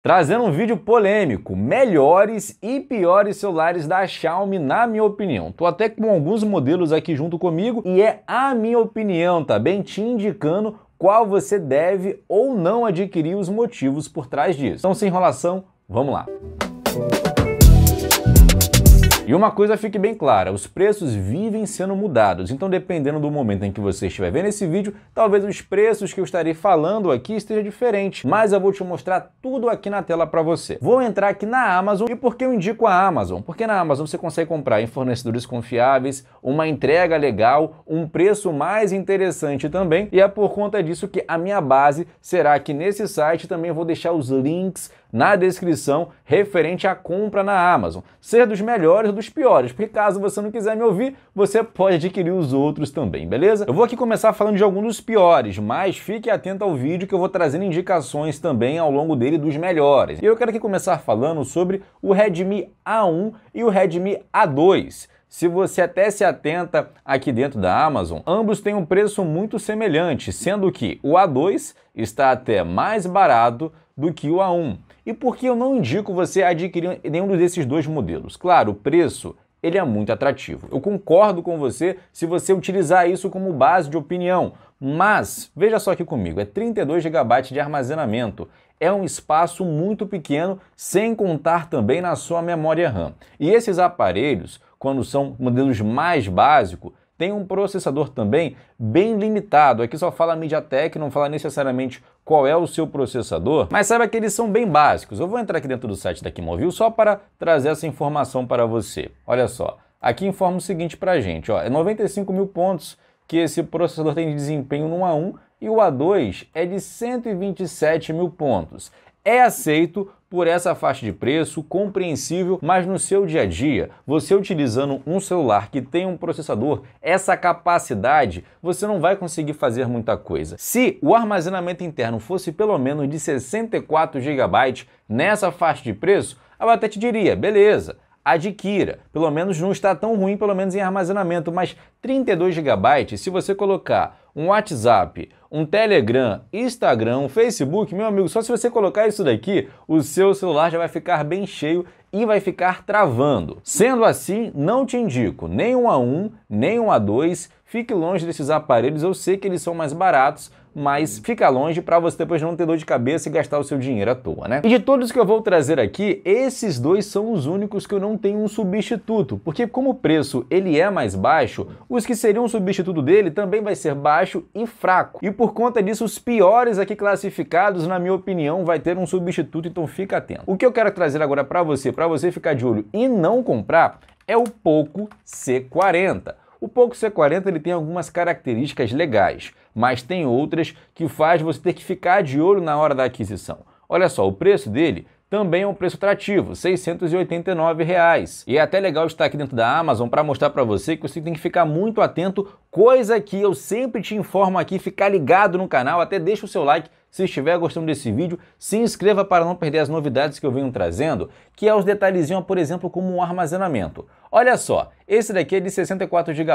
Trazendo um vídeo polêmico, melhores e piores celulares da Xiaomi, na minha opinião. Tô até com alguns modelos aqui junto comigo e é a minha opinião, tá bem? Te indicando qual você deve ou não adquirir os motivos por trás disso. Então, sem enrolação, vamos lá. Música e uma coisa fique bem clara, os preços vivem sendo mudados, então dependendo do momento em que você estiver vendo esse vídeo, talvez os preços que eu estarei falando aqui esteja diferente, mas eu vou te mostrar tudo aqui na tela para você. Vou entrar aqui na Amazon, e por que eu indico a Amazon? Porque na Amazon você consegue comprar em fornecedores confiáveis, uma entrega legal, um preço mais interessante também, e é por conta disso que a minha base será aqui nesse site, também vou deixar os links na descrição referente à compra na Amazon. Ser dos melhores ou dos piores, porque caso você não quiser me ouvir, você pode adquirir os outros também, beleza? Eu vou aqui começar falando de alguns dos piores, mas fique atento ao vídeo que eu vou trazendo indicações também ao longo dele dos melhores. E eu quero aqui começar falando sobre o Redmi A1 e o Redmi A2. Se você até se atenta aqui dentro da Amazon, ambos têm um preço muito semelhante, sendo que o A2 está até mais barato do que o A1. E por que eu não indico você adquirir nenhum desses dois modelos? Claro, o preço ele é muito atrativo. Eu concordo com você se você utilizar isso como base de opinião, mas veja só aqui comigo, é 32 GB de armazenamento. É um espaço muito pequeno, sem contar também na sua memória RAM. E esses aparelhos, quando são modelos mais básicos, tem um processador também bem limitado. Aqui só fala MediaTek, não fala necessariamente qual é o seu processador, mas saiba que eles são bem básicos. Eu vou entrar aqui dentro do site da Kimovil só para trazer essa informação para você. Olha só, aqui informa o seguinte para a gente, ó, é 95 mil pontos que esse processador tem de desempenho no A1 e o A2 é de 127 mil pontos. É aceito por essa faixa de preço, compreensível, mas no seu dia a dia, você utilizando um celular que tem um processador, essa capacidade, você não vai conseguir fazer muita coisa. Se o armazenamento interno fosse pelo menos de 64 GB nessa faixa de preço, eu até te diria, beleza, adquira. Pelo menos não está tão ruim, pelo menos em armazenamento, mas 32 GB, se você colocar um WhatsApp, um Telegram, Instagram, um Facebook, meu amigo, só se você colocar isso daqui, o seu celular já vai ficar bem cheio e vai ficar travando. Sendo assim, não te indico nem um A1, nem um A2, fique longe desses aparelhos, eu sei que eles são mais baratos, mas uhum. fica longe para você depois não ter dor de cabeça e gastar o seu dinheiro à toa, né? E de todos que eu vou trazer aqui, esses dois são os únicos que eu não tenho um substituto, porque como o preço ele é mais baixo, os que seriam um substituto dele também vai ser baixo e fraco. E por conta disso, os piores aqui classificados, na minha opinião, vai ter um substituto, então fica atento. O que eu quero trazer agora para você, para você ficar de olho e não comprar, é o Poco C40. O Poco C40 ele tem algumas características legais, mas tem outras que faz você ter que ficar de olho na hora da aquisição. Olha só, o preço dele também é um preço atrativo, R$ 689. Reais. E é até legal estar aqui dentro da Amazon para mostrar para você que você tem que ficar muito atento, coisa que eu sempre te informo aqui, ficar ligado no canal, até deixa o seu like se estiver gostando desse vídeo, se inscreva para não perder as novidades que eu venho trazendo, que é os detalhezinhos, por exemplo, como um armazenamento. Olha só, esse daqui é de 64 GB,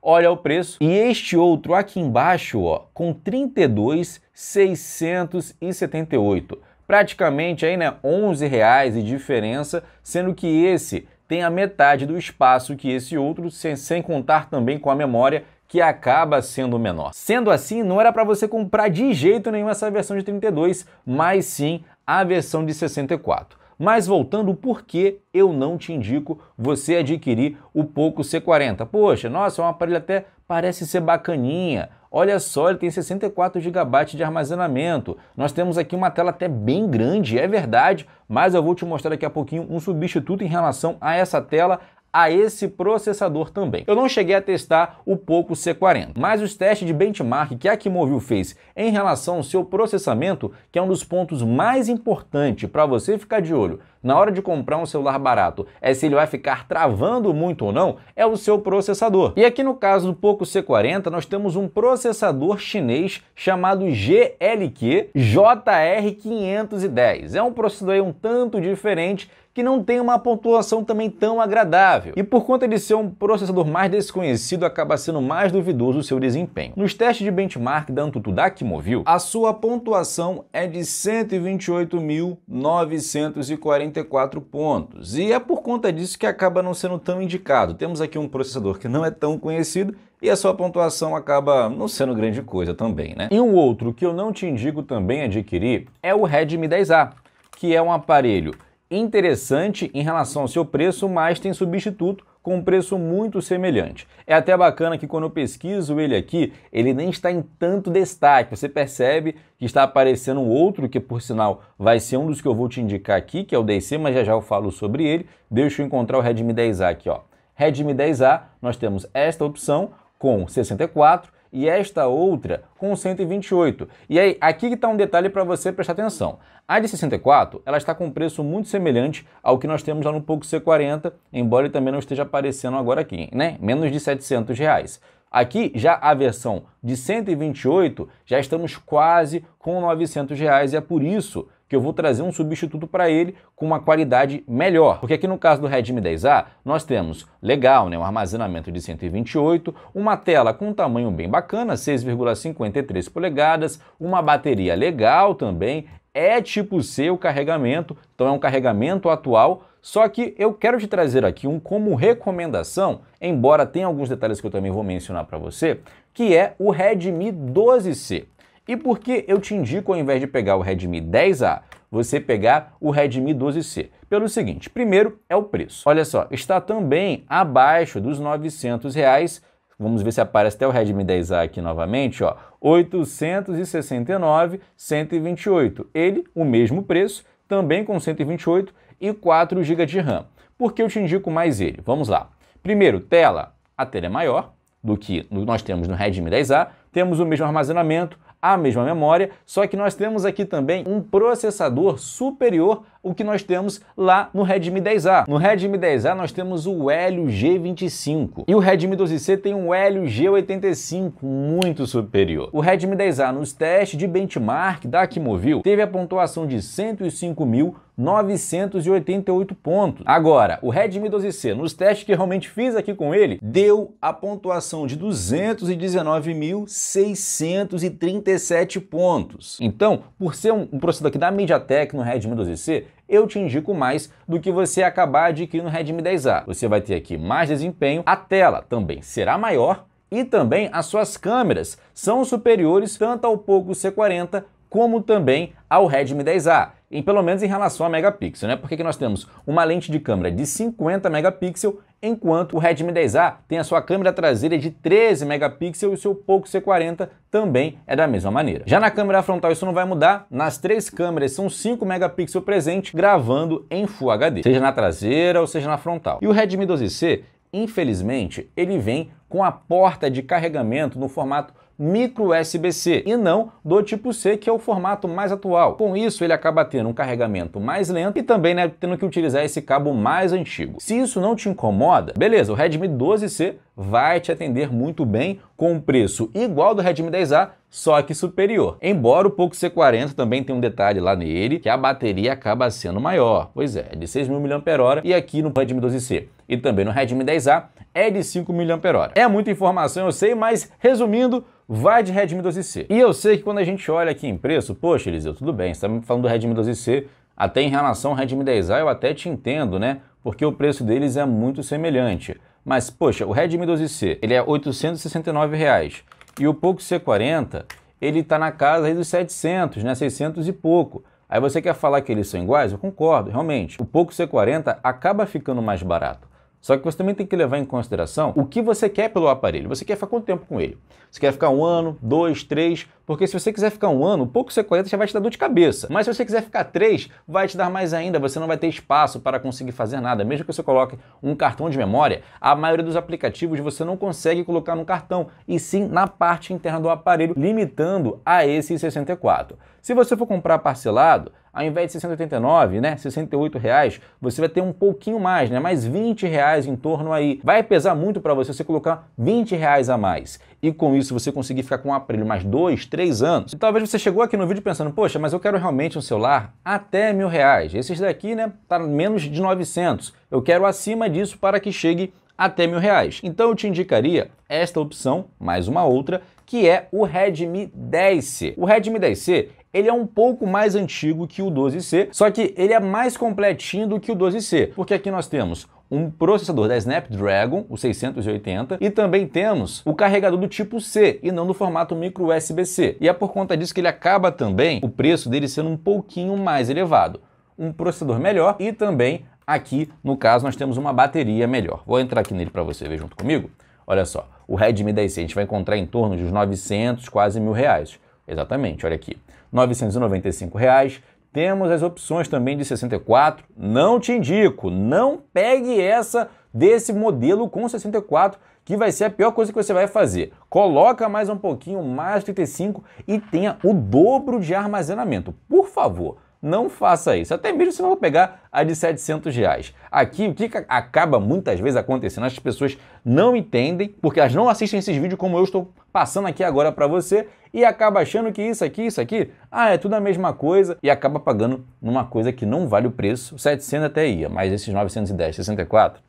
olha o preço. E este outro aqui embaixo, ó, com 32,678. Praticamente aí, né, 11 reais de diferença, sendo que esse tem a metade do espaço que esse outro, sem, sem contar também com a memória que acaba sendo menor. Sendo assim, não era para você comprar de jeito nenhum essa versão de 32, mas sim a versão de 64. Mas voltando, por que eu não te indico você adquirir o Poco C40? Poxa, nossa, é um aparelho até parece ser bacaninha. Olha só, ele tem 64 GB de armazenamento. Nós temos aqui uma tela até bem grande, é verdade, mas eu vou te mostrar daqui a pouquinho um substituto em relação a essa tela, a esse processador também. Eu não cheguei a testar o Poco C40, mas os testes de benchmark que a Kimovil fez em relação ao seu processamento, que é um dos pontos mais importantes para você ficar de olho na hora de comprar um celular barato, é se ele vai ficar travando muito ou não, é o seu processador. E aqui no caso do Poco C40, nós temos um processador chinês chamado GLQ JR510. É um processador um tanto diferente que não tem uma pontuação também tão agradável. E por conta de ser um processador mais desconhecido, acaba sendo mais duvidoso o seu desempenho. Nos testes de benchmark da Antutu da Kimovil, a sua pontuação é de 128.944 pontos. E é por conta disso que acaba não sendo tão indicado. Temos aqui um processador que não é tão conhecido e a sua pontuação acaba não sendo grande coisa também, né? E um outro que eu não te indico também adquirir é o Redmi 10A, que é um aparelho interessante em relação ao seu preço, mas tem substituto com um preço muito semelhante. É até bacana que quando eu pesquiso ele aqui, ele nem está em tanto destaque. Você percebe que está aparecendo outro que, por sinal, vai ser um dos que eu vou te indicar aqui, que é o DC, mas já já eu falo sobre ele. Deixa eu encontrar o Redmi 10A aqui, ó. Redmi 10A, nós temos esta opção com 64 e esta outra com 128. E aí, aqui que está um detalhe para você prestar atenção. A de 64, ela está com um preço muito semelhante ao que nós temos lá no Poco C40, embora ele também não esteja aparecendo agora aqui, né? Menos de 700 reais. Aqui, já a versão de 128, já estamos quase com 900 reais e é por isso que eu vou trazer um substituto para ele com uma qualidade melhor. Porque aqui no caso do Redmi 10A, nós temos legal, né, um armazenamento de 128, uma tela com um tamanho bem bacana, 6,53 polegadas, uma bateria legal também, é tipo C o carregamento, então é um carregamento atual, só que eu quero te trazer aqui um como recomendação, embora tenha alguns detalhes que eu também vou mencionar para você, que é o Redmi 12C. E por que eu te indico, ao invés de pegar o Redmi 10A, você pegar o Redmi 12C? Pelo seguinte, primeiro é o preço. Olha só, está também abaixo dos 900 reais, vamos ver se aparece até o Redmi 10A aqui novamente, ó, 869, 128. Ele, o mesmo preço, também com 128 e 4 GB de RAM. Por que eu te indico mais ele? Vamos lá. Primeiro, tela. A tela é maior do que nós temos no Redmi 10A, temos o mesmo armazenamento, a mesma memória, só que nós temos aqui também um processador superior ao que nós temos lá no Redmi 10A. No Redmi 10A nós temos o Helio G25 e o Redmi 12C tem um Helio G85 muito superior. O Redmi 10A nos testes de benchmark da Kimovil teve a pontuação de 105 mil 988 pontos. Agora, o Redmi 12C, nos testes que realmente fiz aqui com ele, deu a pontuação de 219.637 pontos. Então, por ser um processador aqui da MediaTek no Redmi 12C, eu te indico mais do que você acabar adquirindo o Redmi 10A. Você vai ter aqui mais desempenho, a tela também será maior e também as suas câmeras são superiores tanto ao Poco C40 como também ao Redmi 10A em, pelo menos em relação a megapixel, né? Porque nós temos uma lente de câmera de 50 megapixels, enquanto o Redmi 10A tem a sua câmera traseira de 13 megapixels e o seu Poco C40 também é da mesma maneira. Já na câmera frontal isso não vai mudar, nas três câmeras são 5 megapixels presentes, gravando em Full HD, seja na traseira ou seja na frontal. E o Redmi 12C, infelizmente, ele vem com a porta de carregamento no formato micro USB-C e não do tipo C, que é o formato mais atual. Com isso, ele acaba tendo um carregamento mais lento e também né, tendo que utilizar esse cabo mais antigo. Se isso não te incomoda, beleza, o Redmi 12C vai te atender muito bem com um preço igual do Redmi 10A, só que superior. Embora o Poco C40 também tenha um detalhe lá nele, que a bateria acaba sendo maior. Pois é, de 6.000 mAh e aqui no Redmi 12C e também no Redmi 10A é de 5 mAh. É muita informação, eu sei, mas resumindo, vai de Redmi 12C. E eu sei que quando a gente olha aqui em preço, poxa, Eliseu, tudo bem, você está me falando do Redmi 12C, até em relação ao Redmi 10A eu até te entendo, né? porque o preço deles é muito semelhante. Mas, poxa, o Redmi 12C, ele é R$ 869 reais, e o Poco C40, ele está na casa dos 700, né, 600 e pouco. Aí você quer falar que eles são iguais? Eu concordo, realmente. O Poco C40 acaba ficando mais barato. Só que você também tem que levar em consideração o que você quer pelo aparelho. Você quer ficar quanto tempo com ele? Você quer ficar um ano, dois, três? Porque se você quiser ficar um ano, pouco você coloca já vai te dar dor de cabeça. Mas se você quiser ficar três, vai te dar mais ainda. Você não vai ter espaço para conseguir fazer nada. Mesmo que você coloque um cartão de memória, a maioria dos aplicativos você não consegue colocar no cartão, e sim na parte interna do aparelho, limitando a esse 64. Se você for comprar parcelado, ao invés de 689, né, 68 reais, você vai ter um pouquinho mais, né, mais 20 reais em torno aí. Vai pesar muito para você você colocar 20 reais a mais. E com isso você conseguir ficar com um aparelho mais dois, três anos. E talvez você chegou aqui no vídeo pensando, poxa, mas eu quero realmente um celular até mil reais. Esses daqui, né, tá menos de 900. Eu quero acima disso para que chegue até mil reais. Então eu te indicaria esta opção, mais uma outra, que é o Redmi 10C. O Redmi 10C ele é um pouco mais antigo que o 12C, só que ele é mais completinho do que o 12C, porque aqui nós temos um processador da Snapdragon, o 680, e também temos o carregador do tipo C e não do formato micro USB-C. E é por conta disso que ele acaba também o preço dele sendo um pouquinho mais elevado. Um processador melhor e também aqui, no caso, nós temos uma bateria melhor. Vou entrar aqui nele para você ver junto comigo. Olha só, o Redmi 10C a gente vai encontrar em torno de uns 900, quase mil reais. Exatamente, olha aqui. 995 reais. Temos as opções também de 64. Não te indico, não pegue essa desse modelo com 64, que vai ser a pior coisa que você vai fazer. Coloca mais um pouquinho, mais 35 e tenha o dobro de armazenamento. Por favor, não faça isso. Até mesmo se não vou pegar a de 700 reais. Aqui, o que acaba muitas vezes acontecendo, as pessoas não entendem, porque elas não assistem esses vídeos como eu estou passando aqui agora para você, e acaba achando que isso aqui, isso aqui, ah, é tudo a mesma coisa, e acaba pagando numa coisa que não vale o preço. 700 até ia, mas esses 910, 64,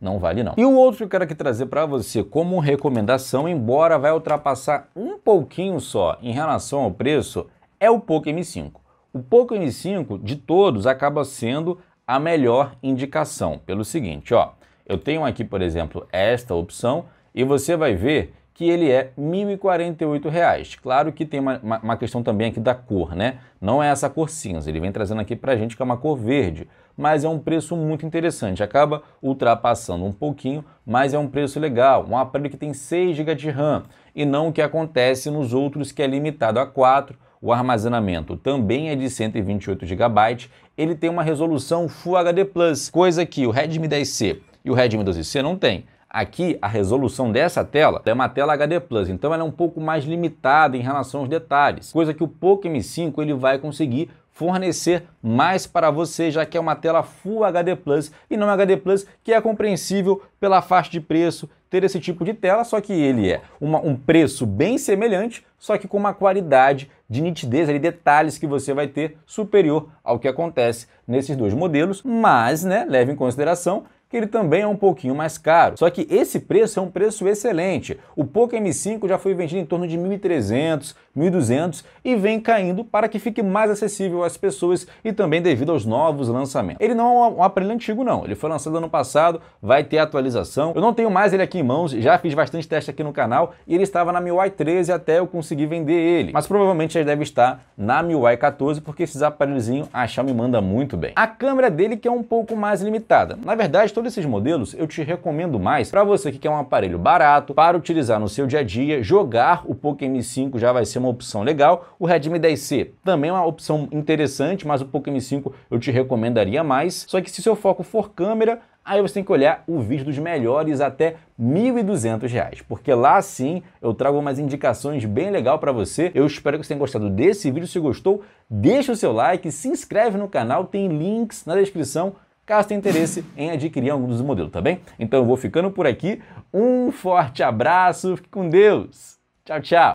não vale não. E o outro que eu quero aqui trazer para você como recomendação, embora vai ultrapassar um pouquinho só em relação ao preço, é o Poco M5. O Poco N5 de todos acaba sendo a melhor indicação, pelo seguinte, ó. Eu tenho aqui, por exemplo, esta opção e você vai ver que ele é R$ 1.048. Claro que tem uma, uma, questão também aqui da cor, né? Não é essa cor cinza, ele vem trazendo aqui a gente que é uma cor verde, mas é um preço muito interessante, acaba ultrapassando um pouquinho, mas é um preço legal, um aparelho que tem 6 GB de RAM, e não o que acontece nos outros que é limitado a 4 o armazenamento também é de 128 GB, ele tem uma resolução Full HD+, coisa que o Redmi 10C e o Redmi 12C não tem. Aqui, a resolução dessa tela é uma tela HD+, então ela é um pouco mais limitada em relação aos detalhes, coisa que o Poco M5 ele vai conseguir fornecer mais para você, já que é uma tela Full HD Plus e não HD Plus, que é compreensível pela faixa de preço ter esse tipo de tela, só que ele é uma, um preço bem semelhante, só que com uma qualidade de nitidez, e detalhes que você vai ter superior ao que acontece nesses dois modelos, mas né, leve em consideração que ele também é um pouquinho mais caro. Só que esse preço é um preço excelente. O Poco M5 já foi vendido em torno de 1.300, 1.200 e vem caindo para que fique mais acessível às pessoas e também devido aos novos lançamentos. Ele não é um aparelho antigo não, ele foi lançado ano passado, vai ter atualização. Eu não tenho mais ele aqui em mãos, já fiz bastante teste aqui no canal e ele estava na MIUI 13 até eu conseguir vender ele, mas provavelmente ele deve estar na MIUI 14 porque esses aparelhozinhos a Xiaomi manda muito bem. A câmera dele que é um pouco mais limitada. Na verdade, todos esses modelos eu te recomendo mais para você que quer um aparelho barato para utilizar no seu dia a dia, jogar o Poco M5 já vai ser uma opção legal. O Redmi 10C também é uma opção interessante, mas o Poco M5 eu te recomendaria mais. Só que se seu foco for câmera, aí você tem que olhar o vídeo dos melhores até R$ 1.200, porque lá sim eu trago umas indicações bem legal para você. Eu espero que você tenha gostado desse vídeo. Se gostou, deixa o seu like, se inscreve no canal, tem links na descrição caso tenha interesse em adquirir algum dos modelos, tá bem? Então eu vou ficando por aqui. Um forte abraço, fique com Deus. Tchau, tchau.